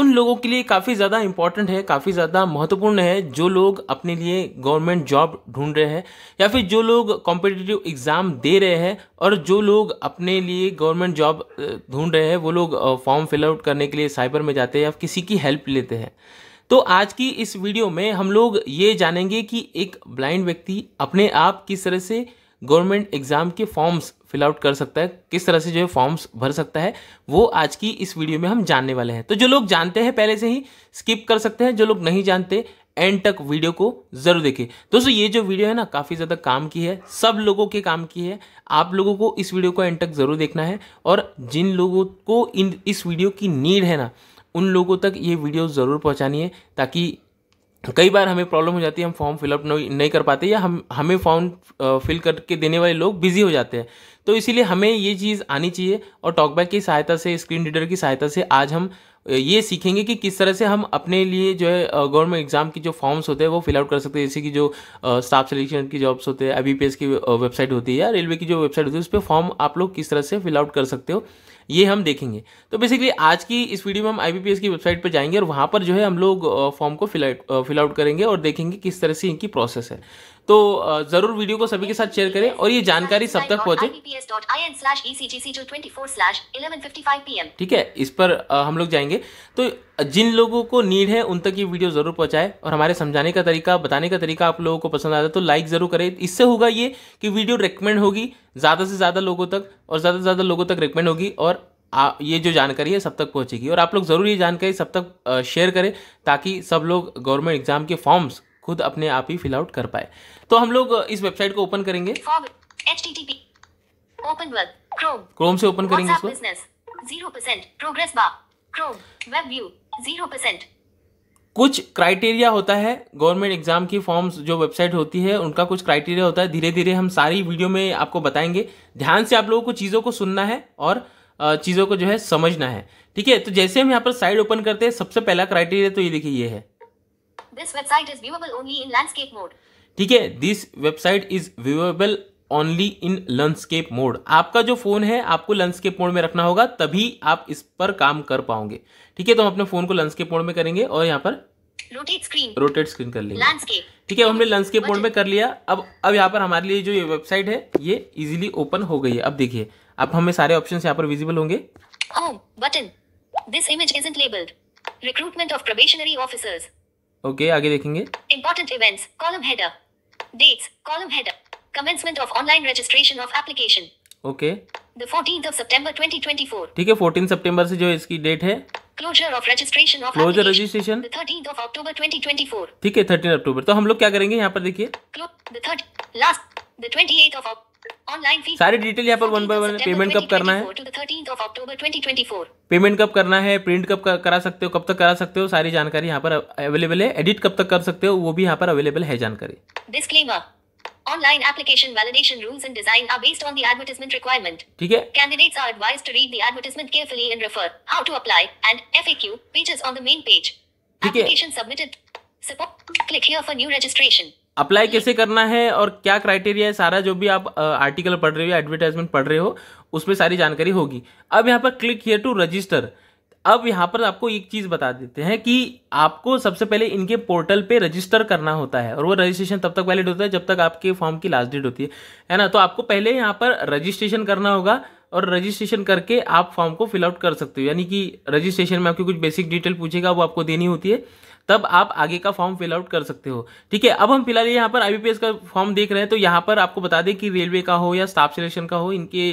उन लोगों के लिए काफ़ी ज़्यादा इम्पॉर्टेंट है काफ़ी ज़्यादा महत्वपूर्ण है जो लोग अपने लिए गवर्नमेंट जॉब ढूंढ रहे हैं या फिर जो लोग कॉम्पिटिटिव एग्ज़ाम दे रहे हैं और जो लोग अपने लिए गवर्नमेंट जॉब ढूंढ रहे हैं वो लोग फॉर्म फिल आउट करने के लिए साइबर में जाते हैं या किसी की हेल्प लेते हैं तो आज की इस वीडियो में हम लोग ये जानेंगे कि एक ब्लाइंड व्यक्ति अपने आप किस तरह से गवर्नमेंट एग्ज़ाम के फॉर्म्स फिल आउट कर सकता है किस तरह से जो है फॉर्म्स भर सकता है वो आज की इस वीडियो में हम जानने वाले हैं तो जो लोग जानते हैं पहले से ही स्किप कर सकते हैं जो लोग नहीं जानते एंड तक वीडियो को जरूर देखें दोस्तों ये जो वीडियो है ना काफ़ी ज़्यादा काम की है सब लोगों के काम की है आप लोगों को इस वीडियो को एंड तक ज़रूर देखना है और जिन लोगों को इन इस वीडियो की नीड है ना उन लोगों तक ये वीडियो ज़रूर पहुँचानी है ताकि कई बार हमें प्रॉब्लम हो जाती है हम फॉर्म फिलअप नहीं कर पाते या हम हमें फॉर्म फिल करके देने वाले लोग बिजी हो जाते हैं तो इसीलिए हमें ये चीज़ आनी चाहिए और टॉकबैक की सहायता से स्क्रीन रीडर की सहायता से आज हम ये सीखेंगे कि किस तरह से हम अपने लिए जो है गवर्नमेंट एग्जाम की जो फॉर्म्स होते हैं वो फिलआउट कर सकते हैं जैसे कि जो स्टाफ सिलेक्शन की जॉब्स होते हैं आई की वेबसाइट होती है या रेलवे की जो वेबसाइट होती है उस पर फॉर्म आप लोग किस तरह से फिलआउट कर सकते हो ये हम देखेंगे तो बेसिकली आज की इस वीडियो में हम आईबीपीएस की वेबसाइट पर जाएंगे और वहाँ पर जो है हम लोग फॉर्म को फिलआउट फिल आउट करेंगे और देखेंगे किस तरह से इनकी प्रोसेस है तो जरूर वीडियो को सभी के साथ शेयर करें और ये जानकारी सब तक पहुंचे e ठीक है इस पर हम लोग जाएंगे तो जिन लोगों को नीड है उन तक ये वीडियो जरूर पहुंचाए और हमारे समझाने का तरीका बताने का तरीका आप लोगों को पसंद आता है तो लाइक जरूर करें इससे होगा ये कि वीडियो रिकमेंड होगी ज़्यादा से ज़्यादा लोगों तक और ज़्यादा से ज़्यादा लोगों तक रिकमेंड होगी और आ, ये जो जानकारी है सब तक पहुंचेगी और आप लोग ज़रूर ये जानकारी सब तक शेयर करें ताकि सब लोग गवर्नमेंट एग्ज़ाम के फॉर्म्स खुद अपने आप ही फिल आउट कर पाए तो हम लोग इस वेबसाइट को ओपन करेंगे क्रोम से ओपन करेंगे इसको कुछ क्राइटेरिया होता है गवर्नमेंट एग्जाम की फॉर्म्स जो वेबसाइट होती है उनका कुछ क्राइटेरिया होता है धीरे धीरे हम सारी वीडियो में आपको बताएंगे ध्यान से आप लोगों को चीज़ों को सुनना है और चीज़ों को जो है समझना है ठीक है तो जैसे हम यहाँ पर साइड ओपन करते हैं सबसे पहला क्राइटेरिया तो ये देखिए ये है this website is viewable only in landscape mode ठीक है this website is viewable only in landscape mode आपका जो फोन है आपको लैंडस्केप मोड में रखना होगा तभी आप इस पर काम कर पाओगे ठीक है तो हम अपने फोन को लैंडस्केप मोड में करेंगे और यहाँ पर रोटेट स्क्रीन रोटेट स्क्रीन कर लेंगे ठीक है हमने लैंडस्केप मोड में कर लिया अब अब यहाँ पर हमारे लिए जो ये वेबसाइट है ये इजिली ओपन हो गई है अब देखिए अब हमें सारे ऑप्शन यहाँ पर विजिबल होंगे home button this image isn't labelled recruitment of probationary officers okay आगे देखेंगे important events column header dates column header commencement of online registration of application okay the 14th of September 2024 ठीक है 14 सितंबर से जो इसकी डेट है closure of registration of closure registration 13th of October 2024 ठीक है 13 अक्टूबर तो हम लोग क्या करेंगे यहां पर देखिए the 3rd last the 28th of सारी डिटेल यहाँ पर वन बाय वन पेमेंट कब करना है पेमेंट कब करना है प्रिंट कब करा सकते हो कब तक करा सकते हो सारी जानकारी यहाँ पर अवेलेबल है एडिट कब तक कर सकते हो वो भी यहाँ पर अवेलेबल है जानकारी Online application validation rules and design are based on the advertisement requirement. ठीक है? Candidates are advised to read the advertisement carefully and refer how to apply and FAQ pages on the main page. ठीक है. Application submitted. Support. Click here for new registration. Apply कैसे करना है और क्या criteria है सारा जो भी आप आर्टिकल पढ़ रहे हो एडवर्टाइजमेंट पढ़ रहे हो उसमें सारी जानकारी होगी अब यहाँ पर क्लिक हियर टू रजिस्टर अब यहाँ पर आपको एक चीज़ बता देते हैं कि आपको सबसे पहले इनके पोर्टल पे रजिस्टर करना होता है और वो रजिस्ट्रेशन तब तक वैलिड होता है जब तक आपके फॉर्म की लास्ट डेट होती है है ना तो आपको पहले यहाँ पर रजिस्ट्रेशन करना होगा और रजिस्ट्रेशन करके आप फॉर्म को फिलआउट कर सकते हो यानी कि रजिस्ट्रेशन में आपकी कुछ बेसिक डिटेल पूछेगा वो आपको देनी होती है तब आप आगे का फॉर्म फिल आउट कर सकते हो ठीक है अब हम फिलहाल यहाँ पर आईबीपीएस का फॉर्म देख रहे हैं तो यहाँ पर आपको बता दें कि रेलवे का हो या स्टाफ सिलेक्शन का हो इनके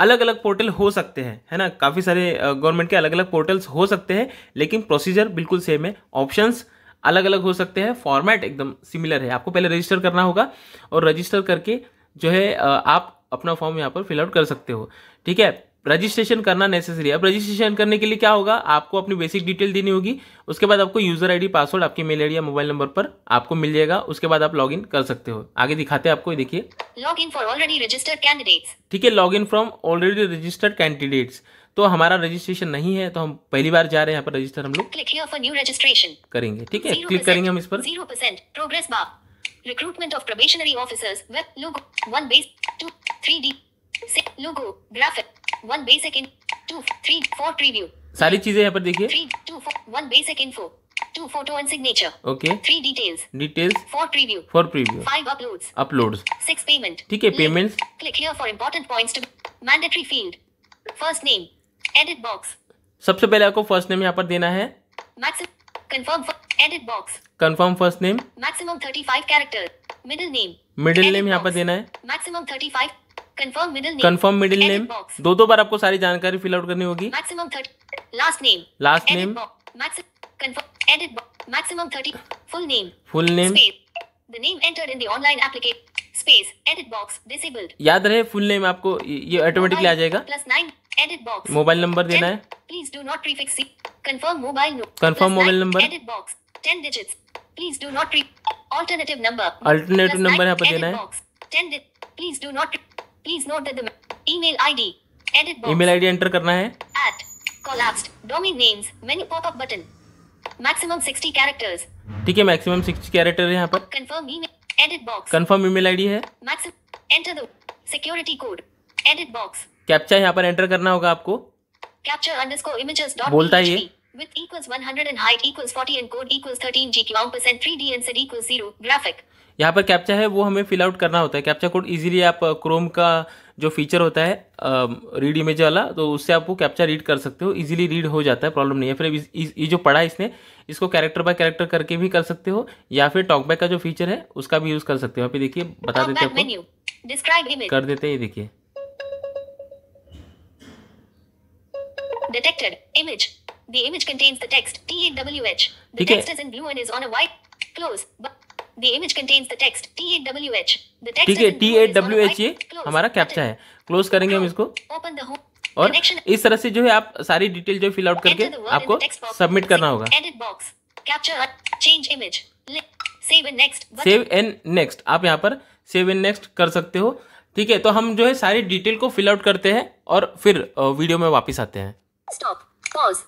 अलग अलग पोर्टल हो सकते हैं है ना काफ़ी सारे गवर्नमेंट के अलग अलग पोर्टल्स हो सकते हैं लेकिन प्रोसीजर बिल्कुल सेम है ऑप्शंस अलग अलग हो सकते हैं फॉर्मेट एकदम सिमिलर है आपको पहले रजिस्टर करना होगा और रजिस्टर करके जो है आप अपना फॉर्म यहाँ पर फिलआउट कर सकते हो ठीक है रजिस्ट्रेशन करना नेसेसरी है अब रजिस्ट्रेशन करने के लिए क्या होगा आपको अपनी बेसिक डिटेल देनी होगी उसके बाद आपको यूजर आईडी पासवर्ड आपकी मेल आईडी या मोबाइल नंबर पर आपको मिल जाएगा उसके बाद आप लॉगिन कर सकते हो आगे दिखाते हैं आपको देखिए log in for already registered candidates ठीक है log in from already registered candidates तो हमारा रजिस्ट्रेशन नहीं है तो हम पहली बार जा रहे हैं यहाँ पर रजिस्टर हम लोग क्लिक फॉर न्यू रजिस्ट्रेशन करेंगे ठीक है क्लिक करेंगे हम इस पर 0% progress recruitment of probationary officers web logo one base two three D logo graphic one basic in two three four preview सारी चीजें यहाँ पर देखिए three two one basic two photo and signature okay three details details four preview four preview five uploads uploads six payment ठीक है payments click here for important points two mandatory field first name edit box सबसे पहले आपको first name यहाँ पर देना है confirm edit box confirm first name maximum five character middle name middle name यहाँ पर देना है maximum thirty five confirm middle name दो दो बार आपको सारी जानकारी फिल आउट करनी होगी maximum last name last name maximum thirty full name full name the name याद रहे फुल नेम आपको ये ऑटोमेटिकली आ जाएगा plus nine edit box mobile number देना है please do not prefix confirm mobile confirm mobile number edit box ten digit please do not alternative number alternative number यहाँ पर देना है please do not Please note that the email ID edit box. email ID enter करना है. At collapsed domain names menu pop up button. Maximum 60 characters. ठीक है maximum 60 character है यहाँ पर. Confirm email edit box. Confirm email ID है. Maximum enter the security code edit box. Captcha यहाँ पर एंटर करना होगा आपको. Capture underscore images. बोलता है ये. width equals 100 and height equals 40 and code equals 13 gqom percent 3d and set equals 0 graphic यहाँ पर कैप्चा है वो हमें फिल आउट करना होता है कैप्चा कोड इजीली आप क्रोम uh, का जो फीचर होता है रीड um, इमेज वाला तो उससे आप वो कैप्चा रीड कर सकते हो इजीली रीड हो जाता है प्रॉब्लम नहीं है फिर ये जो पढ़ा इसने इसको कैरेक्टर बाय कैरेक्टर करके भी कर सकते हो या फिर टॉकबैक का जो फीचर है उसका भी यूज़ कर सकते हो यहाँ देखिए बता देते हैं कर देते हैं ये देखिए detected image The image contains the text T A W H. The text is in blue and is on a white. Close. The image contains the text T A W H. The text is in ठीक है T eight W H ये हमारा captcha है Close करेंगे हम इसको और इस तरह से जो है आप सारी डिटेल जो फिल आउट करके आपको सबमिट करना होगा सेव एंड नेक्स्ट आप यहाँ पर सेव एंड नेक्स्ट कर सकते हो ठीक है तो हम जो है सारी डिटेल को फिल आउट करते हैं और फिर वीडियो में वापस आते हैं Stop, pause.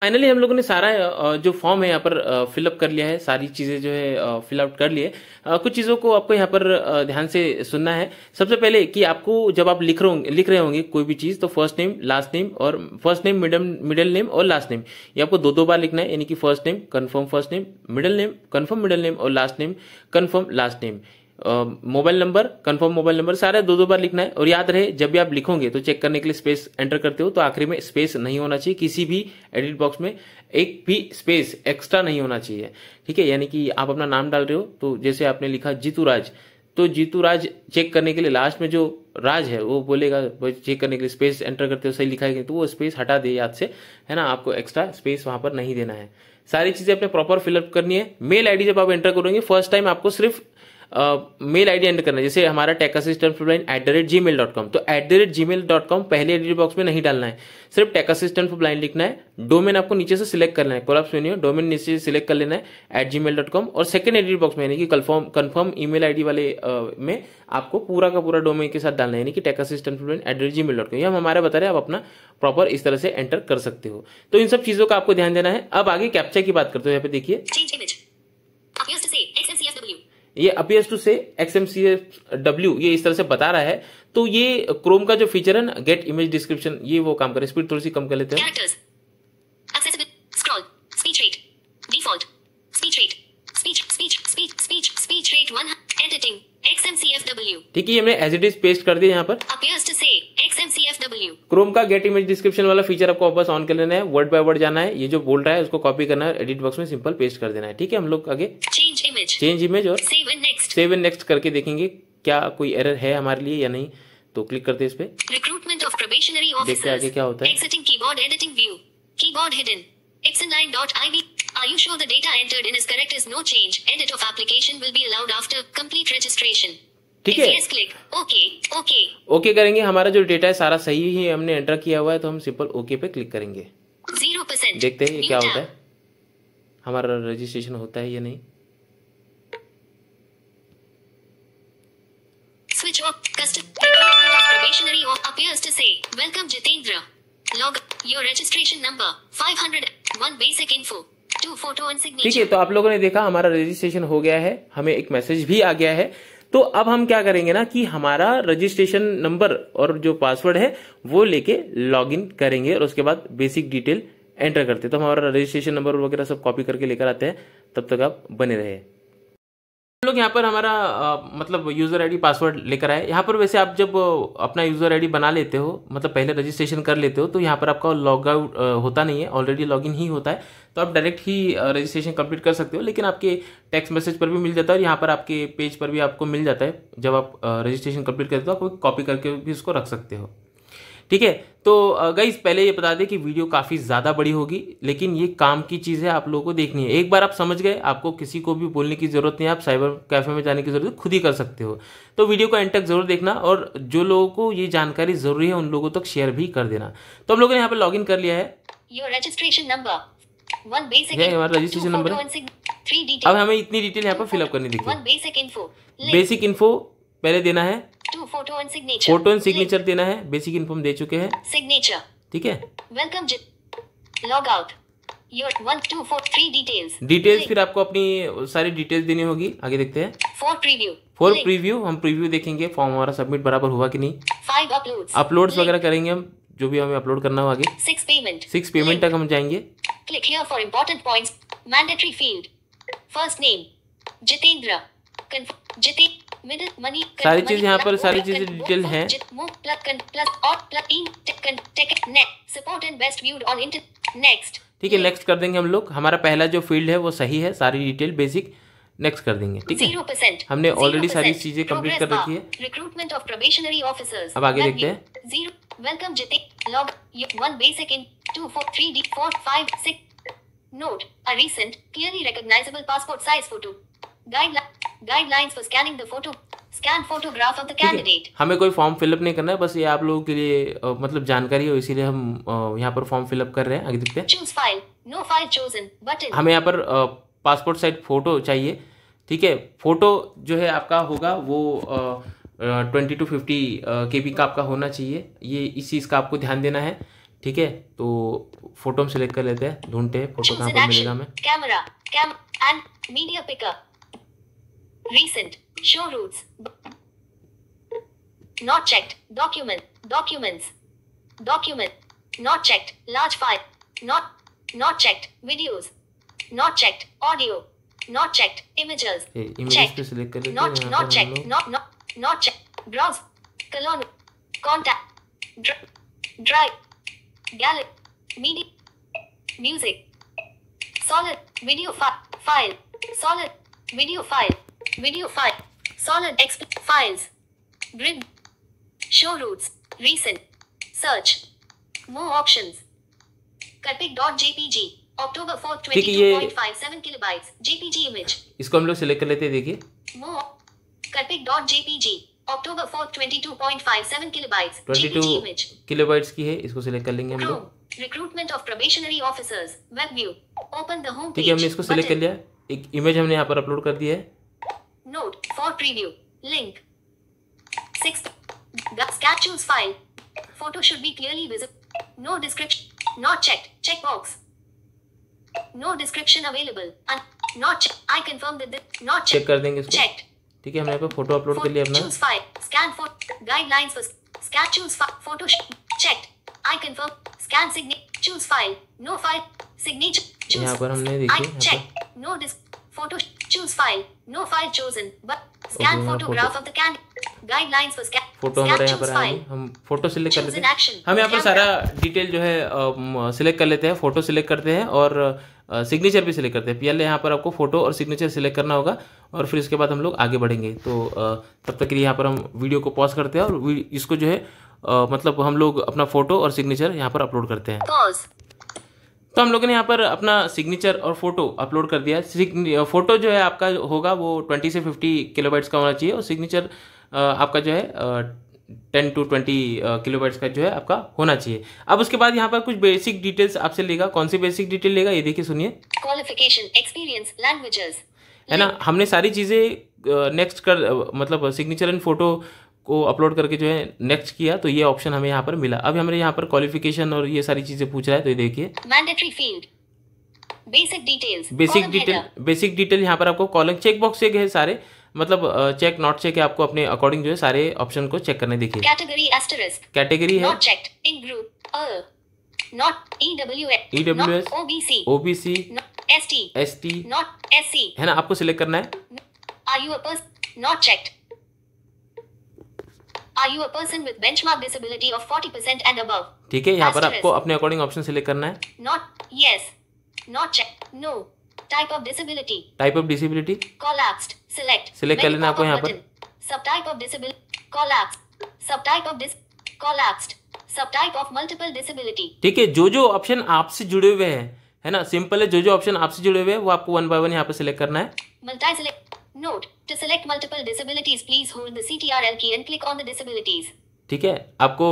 फाइनली हम लोगों ने सारा जो फॉर्म है यहाँ पर फिलअप कर लिया है सारी चीज़ें जो है आउट कर लिए कुछ चीज़ों को आपको यहाँ पर ध्यान से सुनना है सबसे पहले कि आपको जब आप लिख रहे लिख रहे होंगे कोई भी चीज़ तो फर्स्ट नेम लास्ट नेम और first name middle middle name और लास्ट नेम ये आपको दो दो बार लिखना है यानी कि first name confirm first name middle name confirm middle name और last name confirm last name mobile number confirm mobile number सारे दो दो बार लिखना है और याद रहे जब भी आप लिखोगे तो चेक करने के लिए स्पेस एंटर करते हो तो आखिरी में स्पेस नहीं होना चाहिए किसी भी एडिट बॉक्स में एक भी स्पेस एक्स्ट्रा नहीं होना चाहिए ठीक है यानी कि आप अपना नाम डाल रहे हो तो जैसे आपने लिखा जीतू राज तो जीतू राज चेक करने के लिए लास्ट में जो राज है वो बोलेगा चेक करने के लिए स्पेस एंटर करते हो सही लिखा है तो वो स्पेस हटा दे याद से है ना आपको एक्स्ट्रा स्पेस वहां पर नहीं देना है सारी चीजें अपने प्रॉपर फिलअप करनी है मेल आईडी जब आप एंटर करोगे फर्स्ट टाइम आपको सिर्फ मेल आई एंटर करना है जैसे हमारा tech assistant four at the rate Gmail dot com तो at the rate Gmail dot com पहले एडिट बॉक्स में नहीं डालना है सिर्फ टेक असिस्टेंट फॉर ब्लाइंड लिखना है डोमेन आपको नीचे से सिलेक्ट करना है कोलाप्स मेन्यू डोमेन नीचे से सिलेक्ट कर लेना है at Gmail dot com और सेकंड एडिट बॉक्स में यानी कि confirm confirm email ID वाले uh, में आपको पूरा का पूरा डोमेन के साथ डालना है यानी कि tech assistant four at Gmail dot com यह हम हमारे बता रहे हैं आप अपना प्रॉपर इस तरह से एंटर कर सकते हो तो इन सब चीजों का आपको ध्यान देना है अब आगे कैप्चा की बात करते हो यहाँ पे देखिए ये अपियर्स टू से एक्सएमसीएफडब्ल्यू ये इस तरह से बता रहा है तो ये क्रोम का जो फीचर है ना गेट इमेज डिस्क्रिप्शन ये वो काम करे स्पीड थोड़ी सी कम कर लेते हैं ठीक है हमने एज इट इज पेस्ट कर दिया यहाँ पर क्रोम का गेट इमेज डिस्क्रिप्शन वाला फीचर आपको वापस ऑन कर लेना है वर्ड बाय वर्ड जाना है ये जो बोल रहा है उसको कॉपी करना है एडिट बॉक्स में सिंपल पेस्ट कर देना है ठीक है हम लोग आगे image. Change और सेव इन नेक्स्ट करके देखेंगे क्या कोई एरर है हमारे लिए या नहीं तो क्लिक करते हैं इस पे रिक्रूटमेंट ऑफ प्रोबेशनरी ऑफिसर्स देखते आगे क्या होता है keyboard editing view keyboard hidden Are you sure the data entered in is correct is no change? Edit of application will be allowed after complete registration. ठीक है ओके ओके ओके करेंगे हमारा जो डेटा है सारा सही ही हमने एंटर किया हुआ है तो हम सिंपल ओके पे क्लिक करेंगे जीरो परसेंट देखते हैं क्या होता है हमारा रजिस्ट्रेशन होता है या नहीं just probationary or appears to say, Welcome Jitendra. Log your registration number 500 one basic info. two photo and signature ठीक है तो आप लोगों ने देखा हमारा रजिस्ट्रेशन हो गया है हमें एक मैसेज भी आ गया है तो अब हम क्या करेंगे ना कि हमारा रजिस्ट्रेशन नंबर और जो पासवर्ड है वो लेके लॉगिन करेंगे और उसके बाद बेसिक डिटेल एंटर करते हैं तो हमारा रजिस्ट्रेशन नंबर वगैरह सब कॉपी करके लेकर आते हैं तब तक आप बने रहे लोग यहाँ पर हमारा आ, मतलब यूज़र आईडी पासवर्ड लेकर आए यहाँ पर वैसे आप जब अपना यूज़र आईडी बना लेते हो मतलब पहले रजिस्ट्रेशन कर लेते हो तो यहाँ पर आपका लॉग आउट होता नहीं है ऑलरेडी लॉग इन ही होता है तो आप डायरेक्ट ही रजिस्ट्रेशन कंप्लीट कर सकते हो लेकिन आपके टेक्स्ट मैसेज पर भी मिल जाता है और यहाँ पर आपके पेज पर भी आपको मिल जाता है जब आप रजिस्ट्रेशन कंप्लीट करते हो तो आप कॉपी करके भी उसको रख सकते हो ठीक है तो गई पहले ये बता दें कि वीडियो काफ़ी ज़्यादा बड़ी होगी लेकिन ये काम की चीज़ है आप लोगों को देखनी है एक बार आप समझ गए आपको किसी को भी बोलने की ज़रूरत नहीं है आप साइबर कैफ़े में जाने की ज़रूरत खुद ही कर सकते हो तो वीडियो को एंड तक जरूर देखना और जो लोगों को ये जानकारी ज़रूरी है उन लोगों तक शेयर भी कर देना तो हम लोगों ने यहाँ पर लॉग कर लिया है हमारा रजिस्ट्रेशन नंबर अब हमें इतनी डिटेल यहाँ पर फिलअप करनी देखिए बेसिक इन्फो पहले देना है फोटो एंड सिग्नेचर देना है बेसिक इन्फॉर्म दे चुके हैं सिग्नेचर ठीक है वेलकम लॉग आउट डिटेल्स फिर आपको अपनी सारी डिटेल्स देनी होगी आगे देखते हैं फोर प्रीव्यू फोर प्रीव्यू हम प्रीव्यू देखेंगे फॉर्म हमारा सबमिट बराबर हुआ कि नहीं फाइव अपलोड अपलोड्स वगैरह करेंगे हम जो भी हमें अपलोड करना हो आगे सिक्स पेमेंट सिक्स पेमेंट तक हम जाएंगे click here for important points mandatory field first name Jitendra Jitendra सारी चीज यहाँ पर सारी चीजें डिटेल है ठीक है नेक्स्ट कर देंगे हम लोग हमारा पहला जो फील्ड है वो सही है सारी डिटेल बेसिक नेक्स्ट कर देंगे ठीक है हमने ऑलरेडी सारी चीजें कंप्लीट कर रखी है रिक्रूटमेंट ऑफ प्रोबेशनरी ऑफिसर्स अब आगे देखते हैं जीरो वेलकम जितिक log one basic in two four three D four five six note a recent clearly recognisable passport size photo guideline guidelines for scanning the photo scan photograph of the candidate हमें कोई form fill up नहीं करना है बस ये आप लोगों के लिए आ, मतलब जानकारी हो इसीलिए हम यहाँ पर फॉर्म फिलअप कर रहे हैं आगे देखते हैं choose file no file chosen button हमें यहाँ पर पासपोर्ट साइज फोटो चाहिए ठीक है फोटो जो है आपका होगा वो twenty to fifty KB का आपका होना चाहिए ये इस चीज़ का आपको ध्यान देना है ठीक है तो फोटो हम सिलेक्ट कर लेते हैं ढूंढते हैं फोटो कहाँ पर मिलेगा हमें camera cam and media pickup recent, show routes, not checked, document, documents, document, not checked, large file, not, not checked, videos, not checked, audio, not checked, images, hey, images checked, not, not checked, not, not, not checked, browse, colon, contact, drive, gallery, media, music, solid, video file file, solid, video file. Video file. Solid exp files. Grid. Show routes. Recent. Search. More options. Carpic.jpg. October 4th, 22.57 kilobytes. JPG image. इसको हम लोग select कर लेते हैं देखिए। More. Carpic.jpg. October 4th, 22.57 kilobytes. 22 JPG image. kilobytes की है इसको सिलेक्ट कर लेंगे हम लोग। Recruitment of probationary officers. Web view. Open the home page. ठीक है हमने इसको सिलेक्ट कर लिया। एक इमेज हमने यहाँ पर अपलोड कर दिया है Note for preview. Link. Sixth. Scan choose file. Photo should be clearly visible. No description. Not checked. Checkbox. No description available. Un not checked. I confirm that the Not checked. Check कर देंगे इसको. Checked. ठीक है यहाँ पे photo upload के लिए अपना choose file. Scan for guidelines for scan file. Photo checked. I confirm. Scan signature. Choose file. No file. Signature. यहाँ पर हमने देखी. I Check. No description. Photo choose file. No file chosen. But scan okay, photograph photo. of the can. Guidelines for scan. Photo हमारे यहाँ पर आएंगे हम photo select कर लेते हैं हम यहाँ पर सारा डिटेल जो है सिलेक्ट कर लेते हैं फोटो सिलेक्ट करते हैं और सिग्नेचर भी सिलेक्ट करते हैं पहले यहाँ पर आपको फोटो और सिग्नेचर सिलेक्ट करना होगा और फिर इसके बाद हम लोग आगे बढ़ेंगे तो तब तक के लिए यहाँ पर हम वीडियो को पॉज करते हैं और इसको जो है मतलब हम लोग अपना फोटो और सिग्नेचर यहाँ पर अपलोड करते हैं तो हम लोगों ने यहाँ पर अपना सिग्नेचर और फोटो अपलोड कर दिया फोटो जो है आपका होगा वो 20 से 50 किलोबाइट्स का होना चाहिए और सिग्नेचर आपका जो है टेन टू ट्वेंटी किलोबाइट्स का जो है आपका होना चाहिए अब उसके बाद यहाँ पर कुछ बेसिक डिटेल्स आपसे लेगा कौन सी बेसिक डिटेल लेगा ये देखिए सुनिए क्वालिफिकेशन एक्सपीरियंस लैंग्वेजेस है ना हमने सारी चीज़ें नेक्स्ट कर मतलब सिग्नेचर एंड फोटो को अपलोड करके जो है नेक्स्ट किया तो ये ऑप्शन हमें यहाँ पर मिला अब हमारे यहाँ पर क्वालिफिकेशन और ये सारी चीज़ें पूछ रहा है तो ये देखिए बेसिक डिटेल बेसिक डिटेल यहाँ पर आपको कॉलम चेक बॉक्स चेक है सारे मतलब चेक नॉट चेक है आपको अपने अकॉर्डिंग जो है सारे ऑप्शन को चेक करने देखिए कैटेगरी कैटेगरी है OBC ST ST not SC है ना आपको सिलेक्ट करना है are you not checked are you a person with benchmark disability of 40% and above ठीक है यहां पर आपको अपने अकॉर्डिंग ऑप्शन सेलेक्ट करना है not yes not check no type of disability type of disability collapsed select select कर लेना आपको पर subtype of disability collapse subtype of this collapsed subtype of multiple disability ठीक है जो जो ऑप्शन आपसे जुड़े हुए हैं है ना सिंपल है जो जो ऑप्शन आपसे जुड़े हुए हैं वो आपको वन बाय वन यहां पर सेलेक्ट करना है multi select Note, to select multiple disabilities, please hold the CTRL key and click on the disabilities. ठीक है आपको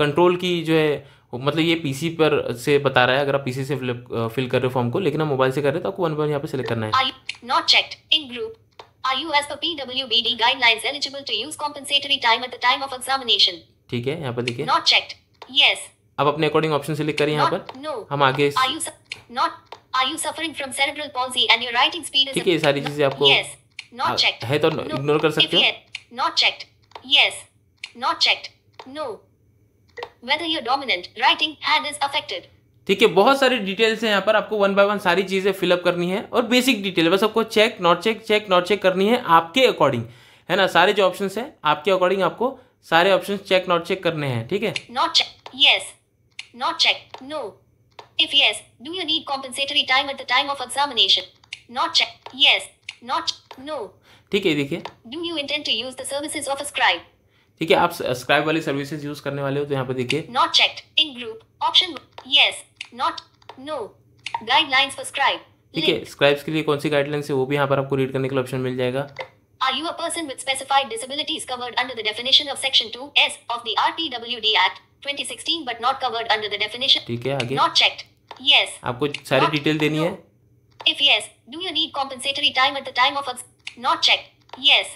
कंट्रोल uh, की जो है मतलब ये पीसी पर से बता रहा है अगर आप पीसी से फिल, फिल कर रहे हो फॉर्म को लेकिन आप मोबाइल से कर रहे हो तो आपको वन बाय यहाँ पे सिलेक्ट करना है not checked in group are you as per PWBD guidelines eligible to use compensatory time at the time of examination ठीक है यहाँ पर देखिए नॉट चेक्ड यस अब अपने अकॉर्डिंग ऑप्शन सेलेक्ट करें यहाँ पर no. हम आगे not are you suffering from cerebral palsy and your writing speed ठीक है सारी चीजें आपको yes. Not हाँ, checked. है तो no. इग्नोर कर सकते हो Not checked. Yes. Not checked. No. Whether your dominant writing hand is affected. ठीक है बहुत सारी डिटेल्स हैं यहाँ पर आपको वन बाय वन सारी चीज़ें फिलअप करनी है और बेसिक डिटेल बस आपको check not check check not check करनी है आपके अकॉर्डिंग है ना सारे जो ऑप्शंस हैं आपके अकॉर्डिंग आपको सारे ऑप्शन चेक नॉट चेक करने हैं ठीक है not check yes not check no if yes do you need compensatory time at the time of examination not check yes Not no. ठीक है देखिए Do you intend to use the services of a scribe? ठीक है आप scribe वाली services use करने वाले हो तो यहाँ पे देखिए not checked in group option yes not no guidelines for scribe ठीक है स्क्राइब्स के लिए कौन सी गाइडलाइंस है वो भी यहाँ पर आपको रीड करने के लिए ऑप्शन मिल जाएगा Are you a person with specified disabilities covered under the definition of Section 2S of the RPWD Act 2016 but not covered under the definition? ठीक है आगे. Not checked. Yes. आपको सारी डिटेल देनी no. है. If yes, do you need compensatory time at the time of a not check? Yes.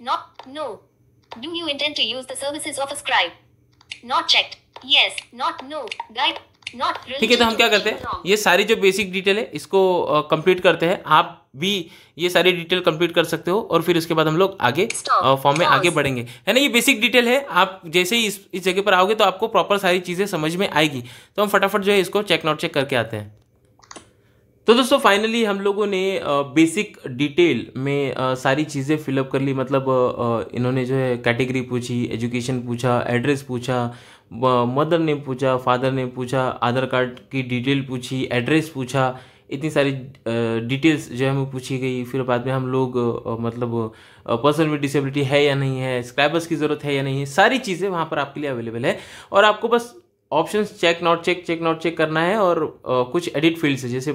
Not no. Do you intend to use the services of a scribe? Not checked. Yes. Not no. Guide. ठीक है तो हम क्या करते हैं ये सारी जो बेसिक डिटेल है इसको कंप्लीट करते हैं आप भी ये सारी डिटेल कंप्लीट कर सकते हो और फिर उसके बाद हम लोग आगे फॉर्म में आगे बढ़ेंगे है ना ये बेसिक डिटेल है आप जैसे ही इस इस जगह पर आओगे तो आपको प्रॉपर सारी चीज़ें समझ में आएगी तो हम फटाफट जो है इसको चेक नॉट चेक करके आते हैं तो दोस्तों फाइनली हम लोगों ने बेसिक डिटेल में सारी चीज़ें फिलअप कर ली मतलब इन्होंने जो है कैटेगरी पूछी एजुकेशन पूछा एड्रेस पूछा मदर ने पूछा फादर ने पूछा आधार कार्ड की डिटेल पूछी एड्रेस पूछा इतनी सारी डिटेल्स जो है हमें पूछी गई फिर बाद में हम लोग मतलब पर्सन विद डिसेबिलिटी है या नहीं है स्क्राइबर्स की ज़रूरत है या नहीं है सारी चीज़ें वहाँ पर आपके लिए अवेलेबल है और आपको बस option check not check check not check करना है और आ, कुछ एडिट फील्ड्स है जैसे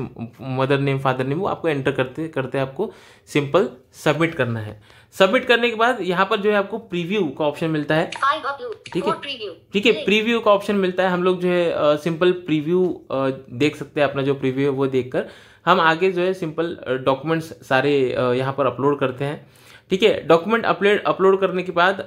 मदर नेम फादर नेम वो आपको एंटर करते करते आपको सिंपल सबमिट करना है सबमिट करने के बाद यहाँ पर जो है आपको प्रीव्यू का ऑप्शन मिलता है ठीक है ठीक है प्रीव्यू का ऑप्शन मिलता है हम लोग जो है सिंपल प्रीव्यू देख सकते हैं अपना जो प्रीव्यू है वो देख हम आगे जो है सिंपल डॉक्यूमेंट्स सारे यहाँ पर अपलोड करते हैं ठीक है डॉक्यूमेंट अपलोड अपलोड करने के बाद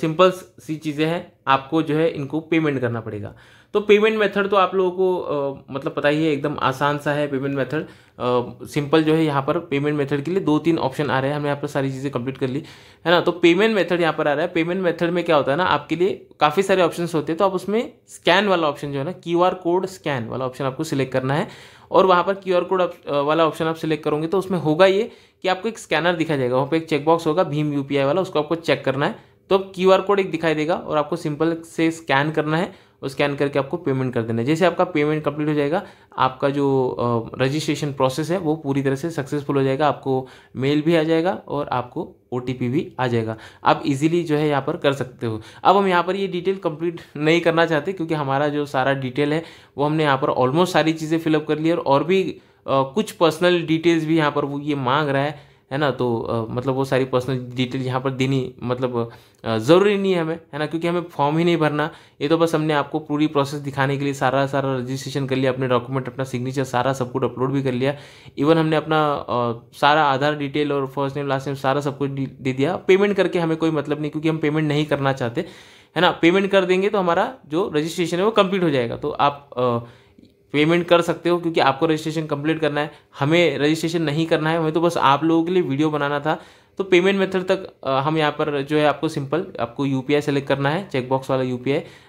सिंपल सी चीज़ें हैं आपको जो है इनको पेमेंट करना पड़ेगा तो पेमेंट मेथड तो आप लोगों को आ, मतलब पता ही है एकदम आसान सा है पेमेंट मेथड सिंपल जो है यहाँ पर पेमेंट मेथड के लिए दो तीन ऑप्शन आ रहे हैं हमने यहाँ पर सारी चीज़ें कंप्लीट कर ली है ना तो पेमेंट मेथड यहाँ पर आ रहा है पेमेंट मेथड में क्या होता है ना आपके लिए काफ़ी सारे ऑप्शन होते हैं तो आप उसमें स्कैन वाला ऑप्शन जो है ना क्यू कोड स्कैन वाला ऑप्शन आपको सिलेक्ट करना है और वहाँ पर क्यू कोड वाला ऑप्शन आप सिलेक्ट करोगे तो उसमें होगा ये कि आपको एक स्कैनर दिखाई देगा वहाँ पे एक चेकबॉक्स होगा भीम यू वाला उसको आपको चेक करना है तो अब क्यू कोड एक दिखाई देगा और आपको सिंपल से स्कैन करना है और स्कैन करके आपको पेमेंट कर देना है जैसे आपका पेमेंट कंप्लीट हो जाएगा आपका जो रजिस्ट्रेशन प्रोसेस है वो पूरी तरह से सक्सेसफुल हो जाएगा आपको मेल भी आ जाएगा और आपको ओ भी आ जाएगा आप इजीली जो है यहाँ पर कर सकते हो अब हम यहाँ पर ये डिटेल कंप्लीट नहीं करना चाहते क्योंकि हमारा जो सारा डिटेल है वो हमने यहाँ पर ऑलमोस्ट सारी चीज़ें फिलअप कर ली और, और भी कुछ पर्सनल डिटेल्स भी यहाँ पर वो ये मांग रहा है है ना तो आ, मतलब वो सारी पर्सनल डिटेल यहाँ पर देनी मतलब ज़रूरी नहीं है हमें है ना क्योंकि हमें फॉर्म ही नहीं भरना ये तो बस हमने आपको पूरी प्रोसेस दिखाने के लिए सारा सारा रजिस्ट्रेशन कर लिया अपने डॉक्यूमेंट अपना सिग्नेचर सारा सब कुछ अपलोड भी कर लिया इवन हमने अपना आ, सारा आधार डिटेल और फर्स्ट नेम लास्ट नेम सारा सब कुछ दे दिया पेमेंट करके हमें कोई मतलब नहीं क्योंकि हम पेमेंट नहीं करना चाहते है ना पेमेंट कर देंगे तो हमारा जो रजिस्ट्रेशन है वो कंप्लीट हो जाएगा तो आप पेमेंट कर सकते हो क्योंकि आपको रजिस्ट्रेशन कंप्लीट करना है हमें रजिस्ट्रेशन नहीं करना है हमें तो बस आप लोगों के लिए वीडियो बनाना था तो पेमेंट मेथड तक हम यहाँ पर जो है आपको सिंपल आपको यू सेलेक्ट करना है चेकबॉक्स वाला यू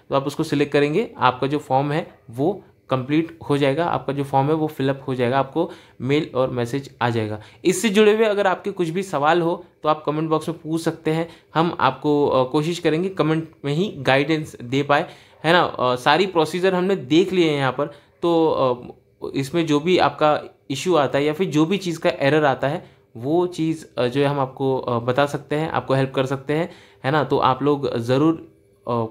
तो आप उसको सिलेक्ट करेंगे आपका जो फॉर्म है वो कंप्लीट हो जाएगा आपका जो फॉर्म है वो फिलअप हो जाएगा आपको मेल और मैसेज आ जाएगा इससे जुड़े हुए अगर आपके कुछ भी सवाल हो तो आप कमेंट बॉक्स में पूछ सकते हैं हम आपको कोशिश करेंगे कमेंट में ही गाइडेंस दे पाए है ना आ, सारी प्रोसीजर हमने देख लिए हैं यहाँ पर तो आ, इसमें जो भी आपका इशू आता है या फिर जो भी चीज़ का एरर आता है वो चीज़ जो है हम आपको बता सकते हैं आपको हेल्प कर सकते हैं है ना तो आप लोग ज़रूर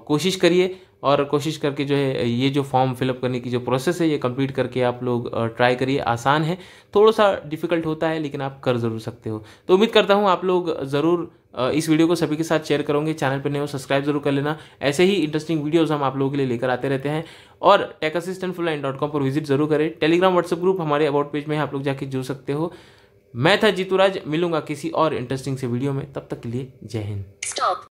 कोशिश करिए और कोशिश करके जो है ये जो फॉर्म फिलअप करने की जो प्रोसेस है ये कंप्लीट करके आप लोग ट्राई करिए आसान है थोड़ा सा डिफ़िकल्ट होता है लेकिन आप कर ज़रूर सकते हो तो उम्मीद करता हूँ आप लोग ज़रूर इस वीडियो को सभी के साथ शेयर करूँगी चैनल पर नहीं हो सब्सक्राइब जरूर कर लेना ऐसे ही इंटरेस्टिंग वीडियोस हम आप लोगों के लिए लेकर आते रहते हैं और tech assistant full dot com पर विजिट जरूर करें टेलीग्राम व्हाट्सअप ग्रुप हमारे अबाउट पेज में आप लोग जाके जुड़ सकते हो मैं था जीतूराज मिलूंगा किसी और इंटरेस्टिंग से वीडियो में तब तक के लिए जय हिंद